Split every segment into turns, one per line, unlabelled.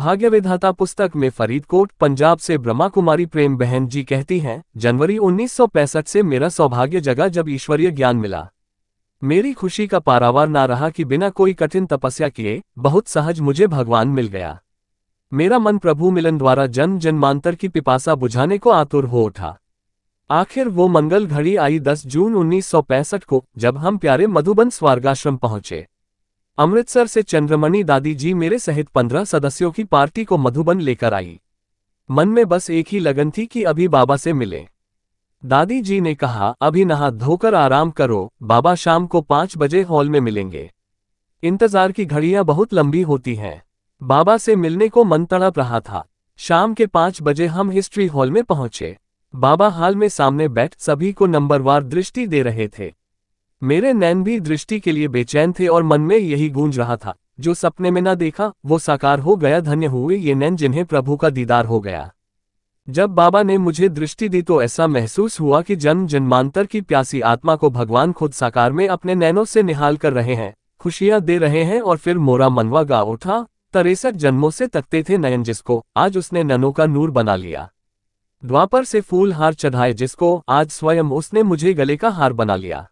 भाग्य विधाता पुस्तक में फरीदकोट पंजाब से ब्रह्मा कुमारी प्रेम बहन जी कहती हैं जनवरी 1965 से मेरा सौभाग्य जगा जब ईश्वरीय ज्ञान मिला मेरी खुशी का पारावार ना रहा कि बिना कोई कठिन तपस्या किए बहुत सहज मुझे भगवान मिल गया मेरा मन प्रभु मिलन द्वारा जन्म जन्मांतर की पिपासा बुझाने को आतुर हो उठा आखिर वो मंगल घड़ी आई 10 जून 1965 को जब हम प्यारे मधुबन स्वर्गाश्रम पहुंचे अमृतसर से चंद्रमणि दादी जी मेरे सहित पंद्रह सदस्यों की पार्टी को मधुबन लेकर आई मन में बस एक ही लगन थी कि अभी बाबा से मिले दादी जी ने कहा अभी नहा धोकर आराम करो बाबा शाम को पाँच बजे हॉल में मिलेंगे इंतजार की घड़ियां बहुत लंबी होती हैं बाबा से मिलने को मन तड़प रहा था शाम के पांच बजे हम हिस्ट्री हॉल में पहुंचे बाबा हाल में सामने बैठ सभी को नंबरवार दृष्टि दे रहे थे मेरे नैन भी दृष्टि के लिए बेचैन थे और मन में यही गूंज रहा था जो सपने में न देखा वो साकार हो गया धन्य हुए ये नैन जिन्हें प्रभु का दीदार हो गया जब बाबा ने मुझे दृष्टि दी तो ऐसा महसूस हुआ कि जन्म जन्मांतर की प्यासी आत्मा को भगवान खुद साकार में अपने नैनों से निहाल कर रहे हैं खुशियां दे रहे हैं और फिर मोरा मनवा गा उठा तिरसठ जन्मों से तकते थे नयन जिसको आज उसने ननों का नूर बना लिया द्वापर से फूल हार चढ़ाए जिसको आज स्वयं उसने मुझे गले का हार बना लिया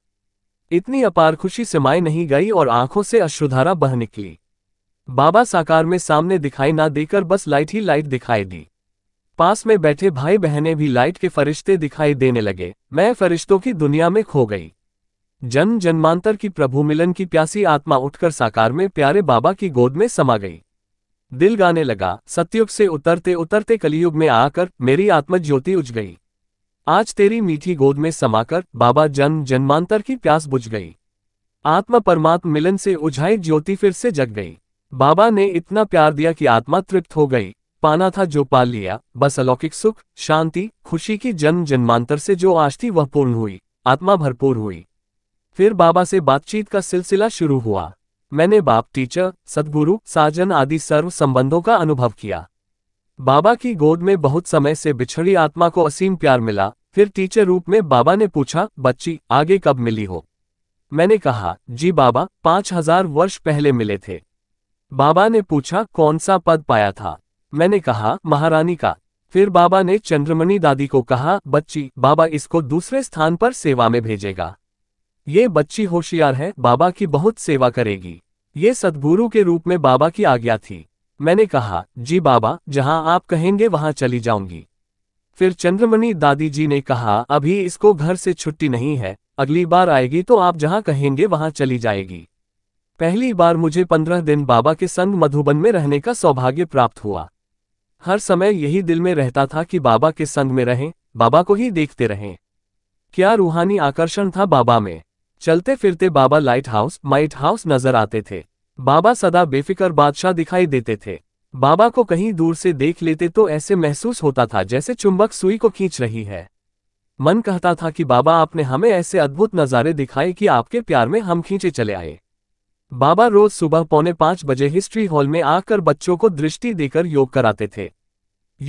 इतनी अपार खुशी समाये नहीं गई और आंखों से अश्रुधारा बह निकली बाबा साकार में सामने दिखाई ना देकर बस लाइट ही लाइट दिखाई दी पास में बैठे भाई बहनें भी लाइट के फरिश्ते दिखाई देने लगे मैं फरिश्तों की दुनिया में खो गई जन्म जन्मांतर की प्रभु मिलन की प्यासी आत्मा उठकर साकार में प्यारे बाबा की गोद में समा गई दिल गाने लगा सत्युग से उतरते उतरते कलियुग में आकर मेरी आत्मा ज्योति उज गई आज तेरी मीठी गोद में समाकर बाबा जन्म जन्मांतर की प्यास बुझ गई आत्मा परमात्म मिलन से उझाई ज्योति फिर से जग गई बाबा ने इतना प्यार दिया कि आत्मा तृप्त हो गई पाना था जो पाल लिया बस अलौकिक सुख शांति खुशी की जन्म जन्मांतर से जो आज थी वह पूर्ण हुई आत्मा भरपूर हुई फिर बाबा से बातचीत का सिलसिला शुरू हुआ मैंने बाप टीचर सदगुरु साजन आदि सर्व संबंधों का अनुभव किया बाबा की गोद में बहुत समय से बिछड़ी आत्मा को असीम प्यार मिला फिर टीचर रूप में बाबा ने पूछा बच्ची आगे कब मिली हो मैंने कहा जी बाबा पांच हजार वर्ष पहले मिले थे बाबा ने पूछा कौन सा पद पाया था मैंने कहा महारानी का फिर बाबा ने चंद्रमणि दादी को कहा बच्ची बाबा इसको दूसरे स्थान पर सेवा में भेजेगा ये बच्ची होशियार है बाबा की बहुत सेवा करेगी ये सदगुरु के रूप में बाबा की आज्ञा थी मैंने कहा जी बाबा जहां आप कहेंगे वहां चली जाऊंगी फिर चंद्रमणि दादी जी ने कहा अभी इसको घर से छुट्टी नहीं है अगली बार आएगी तो आप जहां कहेंगे वहां चली जाएगी पहली बार मुझे पंद्रह दिन बाबा के संग मधुबन में रहने का सौभाग्य प्राप्त हुआ हर समय यही दिल में रहता था कि बाबा के संग में रहें बाबा को ही देखते रहें क्या रूहानी आकर्षण था बाबा में चलते फिरते बाबा लाइट हाउस माइट हाउस नजर आते थे बाबा सदा बेफिकर बादशाह दिखाई देते थे बाबा को कहीं दूर से देख लेते तो ऐसे महसूस होता था जैसे चुंबक सुई को खींच रही है मन कहता था कि बाबा आपने हमें ऐसे अद्भुत नज़ारे दिखाए कि आपके प्यार में हम खींचे चले आए बाबा रोज सुबह पौने पाँच बजे हिस्ट्री हॉल में आकर बच्चों को दृष्टि देकर योग कराते थे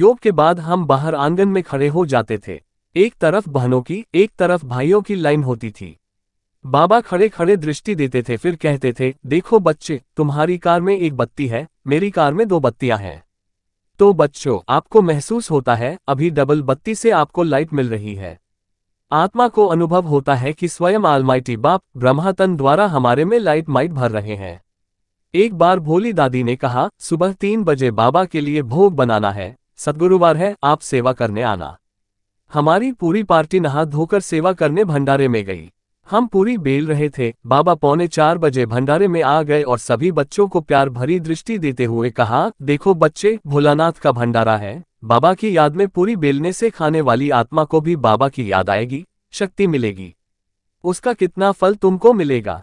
योग के बाद हम बाहर आंगन में खड़े हो जाते थे एक तरफ बहनों की एक तरफ भाइयों की लाइन होती थी बाबा खड़े खड़े दृष्टि देते थे फिर कहते थे देखो बच्चे तुम्हारी कार में एक बत्ती है मेरी कार में दो बत्तियां हैं तो बच्चों आपको महसूस होता है अभी डबल बत्ती से आपको लाइट मिल रही है आत्मा को अनुभव होता है कि स्वयं आलमाइटी बाप ब्रह्मातन द्वारा हमारे में लाइट माइट भर रहे हैं एक बार भोली दादी ने कहा सुबह तीन बजे बाबा के लिए भोग बनाना है सदगुरुवार है आप सेवा करने आना हमारी पूरी पार्टी नहा धोकर सेवा करने भंडारे में गई हम पूरी बेल रहे थे बाबा पौने चार बजे भंडारे में आ गए और सभी बच्चों को प्यार भरी दृष्टि देते हुए कहा देखो बच्चे भोलानाथ का भंडारा है बाबा की याद में पूरी बेलने से खाने वाली आत्मा को भी बाबा की याद आएगी शक्ति मिलेगी उसका कितना फल तुमको मिलेगा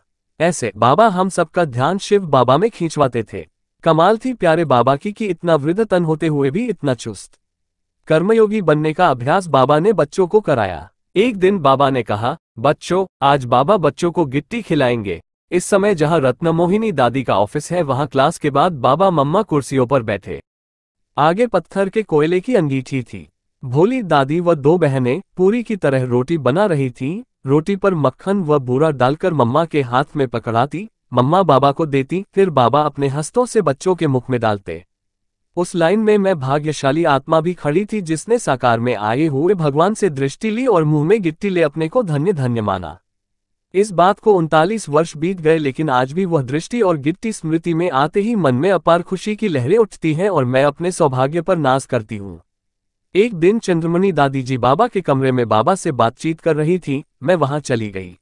ऐसे बाबा हम सबका ध्यान शिव बाबा में खींचवाते थे कमाल थी प्यारे बाबा की कि इतना वृद्ध तन होते हुए भी इतना चुस्त कर्मयोगी बनने का अभ्यास बाबा ने बच्चों को कराया एक दिन बाबा ने कहा बच्चों आज बाबा बच्चों को गिट्टी खिलाएंगे इस समय जहां रत्नमोहिनी दादी का ऑफिस है वहां क्लास के बाद बाबा मम्मा कुर्सियों पर बैठे आगे पत्थर के कोयले की अंगीठी थी भोली दादी व दो बहनें पूरी की तरह रोटी बना रही थीं रोटी पर मक्खन व बूरा डालकर मम्मा के हाथ में पकड़ाती मम्मा बाबा को देती फिर बाबा अपने हस्तों से बच्चों के मुख में डालते उस लाइन में मैं भाग्यशाली आत्मा भी खड़ी थी जिसने साकार में आए हुए भगवान से दृष्टि ली और मुंह में गिट्टी ले अपने को धन्य धन्य माना इस बात को उनतालीस वर्ष बीत गए लेकिन आज भी वह दृष्टि और गिट्टी स्मृति में आते ही मन में अपार खुशी की लहरें उठती हैं और मैं अपने सौभाग्य पर नाश करती हूँ एक दिन चंद्रमणि दादी जी बाबा के कमरे में बाबा से बातचीत कर रही थी मैं वहां चली गई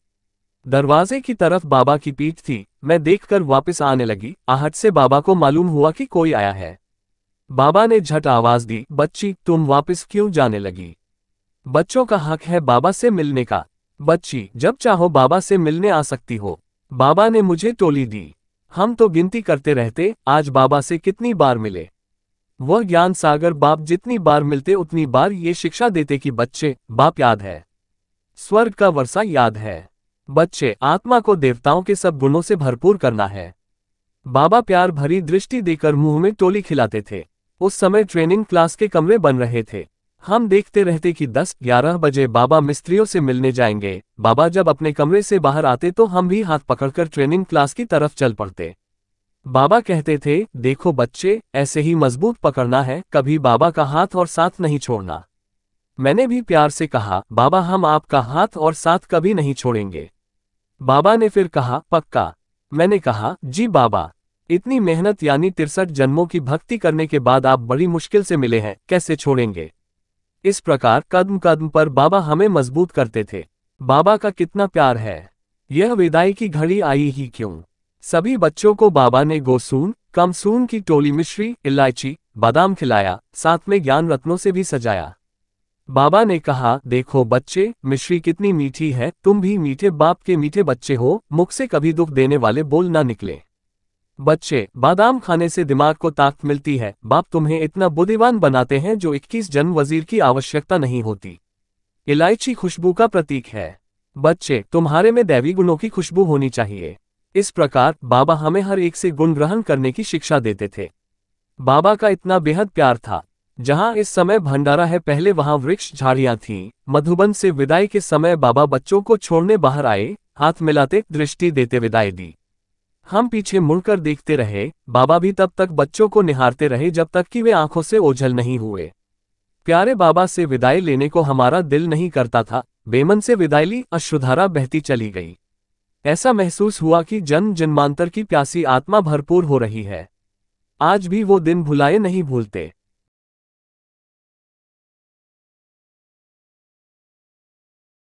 दरवाजे की तरफ बाबा की पीठ थी मैं देखकर वापस आने लगी आहट से बाबा को मालूम हुआ कि कोई आया है बाबा ने झट आवाज दी बच्ची तुम वापस क्यों जाने लगी बच्चों का हक है बाबा से मिलने का बच्ची जब चाहो बाबा से मिलने आ सकती हो बाबा ने मुझे टोली दी हम तो गिनती करते रहते आज बाबा से कितनी बार मिले वह ज्ञान सागर बाप जितनी बार मिलते उतनी बार ये शिक्षा देते कि बच्चे बाप याद है स्वर्ग का वर्षा याद है बच्चे आत्मा को देवताओं के सब गुणों से भरपूर करना है बाबा प्यार भरी दृष्टि देकर मुंह में टोली खिलाते थे उस समय ट्रेनिंग क्लास के कमरे बन रहे थे हम देखते रहते कि 10-11 बजे बाबा मिस्त्रियों से मिलने जाएंगे बाबा जब अपने कमरे से बाहर आते तो हम भी हाथ पकड़कर ट्रेनिंग क्लास की तरफ चल पड़ते बाबा कहते थे देखो बच्चे ऐसे ही मजबूत पकड़ना है कभी बाबा का हाथ और साथ नहीं छोड़ना मैंने भी प्यार से कहा बाबा हम आपका हाथ और साथ कभी नहीं छोड़ेंगे बाबा ने फिर कहा पक्का मैंने कहा जी बाबा इतनी मेहनत यानी तिरसठ जन्मों की भक्ति करने के बाद आप बड़ी मुश्किल से मिले हैं कैसे छोड़ेंगे इस प्रकार कदम कदम पर बाबा हमें मजबूत करते थे बाबा का कितना प्यार है यह विदाई की घड़ी आई ही क्यों सभी बच्चों को बाबा ने गोसून कमसून की टोली मिश्री इलायची बादाम खिलाया साथ में ज्ञान रत्नों से भी सजाया बाबा ने कहा देखो बच्चे मिश्री कितनी मीठी है तुम भी मीठे बाप के मीठे बच्चे हो मुख से कभी दुख देने वाले बोल ना निकले बच्चे बादाम खाने से दिमाग को ताकत मिलती है बाप तुम्हें इतना बुद्धिमान बनाते हैं जो 21 जन्म वजीर की आवश्यकता नहीं होती इलायची खुशबू का प्रतीक है बच्चे तुम्हारे में दैवी गुणों की खुशबू होनी चाहिए इस प्रकार बाबा हमें हर एक से गुण ग्रहण करने की शिक्षा देते थे बाबा का इतना बेहद प्यार था जहाँ इस समय भंडारा है पहले वहाँ वृक्ष झाड़ियाँ थीं मधुबन से विदाई के समय बाबा बच्चों को छोड़ने बाहर आए हाथ मिलाते दृष्टि देते विदाई दी हम पीछे मुड़कर देखते रहे बाबा भी तब तक बच्चों को निहारते रहे जब तक कि वे आंखों से ओझल नहीं हुए प्यारे बाबा से विदाई लेने को हमारा दिल नहीं करता था बेमन से विदाई ली अश्रुधारा बहती चली गई ऐसा महसूस हुआ कि जन्म जन्मांतर की प्यासी आत्मा भरपूर हो रही है आज भी वो दिन भुलाए नहीं भूलते